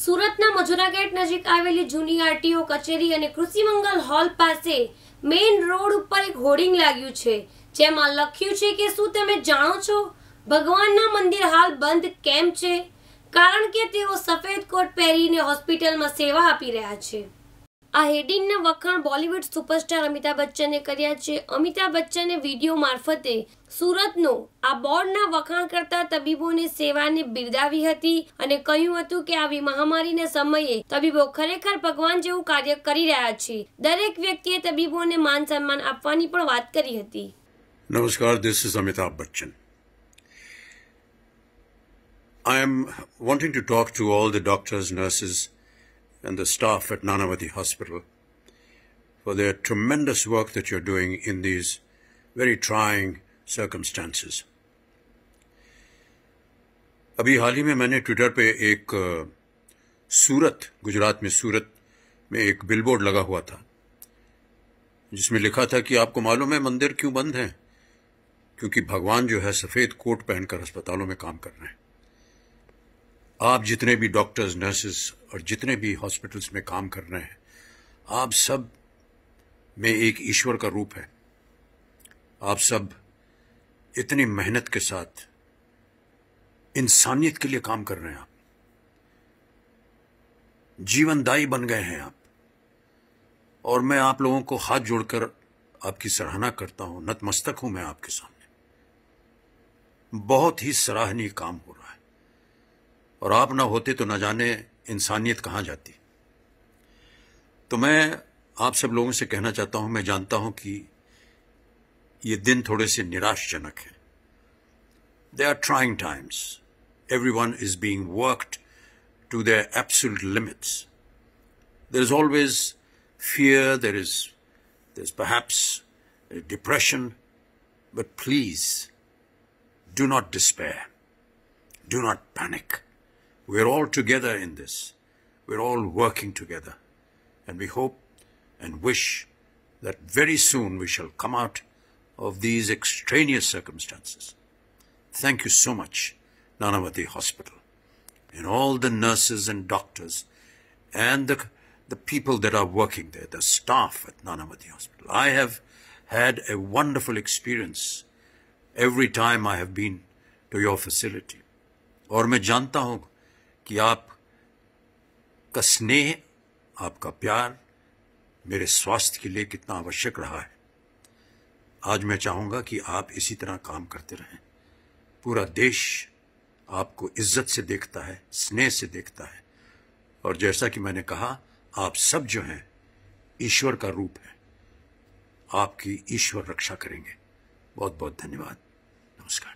સુરતના મજુરા ગેટ નજીક આવેલી જૂની આરટીઓ કચેરી અને કૃષિ મંગલ હોલ પાસે મેઇન રોડ ઉપર એક હોર્ડિંગ લાગ્યું છે જેમાં લખ્યું છે કે શું તમે જાણો છો ભગવાનના મંદિર હાલ બંધ કેમ છે કારણ કે તેઓ સફેદ કોટ પહેરીને હોસ્પિટલમાં સેવા આપી રહ્યા છે આ હેડિંગના વખાણ બોલિવૂડ સુપરસ્ટાર અમિતાભ બચ્ચને કર્યા છે અમિતાભ બચ્ચને વિડીયો મારફતે સુરતનો આ બોર્ડના વખાણ કરતા તબીબોને સેવાને બિરદાવી હતી અને કહ્યું હતું કે આવી મહામારીના સમયે તબીબો ખરેખર ભગવાન જેવું કાર્ય કરી રહ્યા છે દરેક વ્યક્તિએ તબીબોને માન સન્માન આપવાની પણ વાત કરી હતી નમસ્કાર this is Amitabh Bachchan I am wanting to talk to all the doctors nurses and the staff at Nanavati Hospital for their tremendous work that you're doing in these very trying circumstances. अभी हाल ही में मैंने ट्विटर पे एक सूरत गुजरात में सूरत में एक billboard लगा हुआ था जिसमें लिखा था कि आपको मालूम है मंदिर क्यों बंद हैं क्योंकि भगवान जो है सफ़ेद कोट पहनकर अस्पतालों में काम कर रहे हैं आप जितने भी डॉक्टर्स नर्सेस और जितने भी हॉस्पिटल्स में काम कर रहे हैं आप सब में एक ईश्वर का रूप है आप सब इतनी मेहनत के साथ इंसानियत के लिए काम कर रहे हैं आप जीवनदायी बन गए हैं आप और मैं आप लोगों को हाथ जोड़कर आपकी सराहना करता हूं नतमस्तक हूं मैं आपके सामने बहुत ही सराहनीय काम हो रहा और आप ना होते तो ना जाने इंसानियत कहाँ जाती तो मैं आप सब लोगों से कहना चाहता हूं मैं जानता हूं कि ये दिन थोड़े से निराशजनक हैं they are trying times everyone is being worked to their absolute limits there is always fear there is there is perhaps depression but please do not despair do not panic We're all together in this. We're all working together. And we hope and wish that very soon we shall come out of these extraneous circumstances. Thank you so much, Nanavati Hospital, and all the nurses and doctors and the, the people that are working there, the staff at Nanavati Hospital. I have had a wonderful experience every time I have been to your facility. Or me janta हूं कि आप का स्नेह आपका प्यार मेरे स्वास्थ्य के लिए कितना आवश्यक रहा है आज मैं चाहूंगा कि आप इसी तरह काम करते रहें पूरा देश आपको इज्जत से देखता है स्नेह से देखता है और जैसा कि मैंने कहा आप सब जो हैं ईश्वर का रूप है आपकी ईश्वर रक्षा करेंगे बहुत बहुत धन्यवाद नमस्कार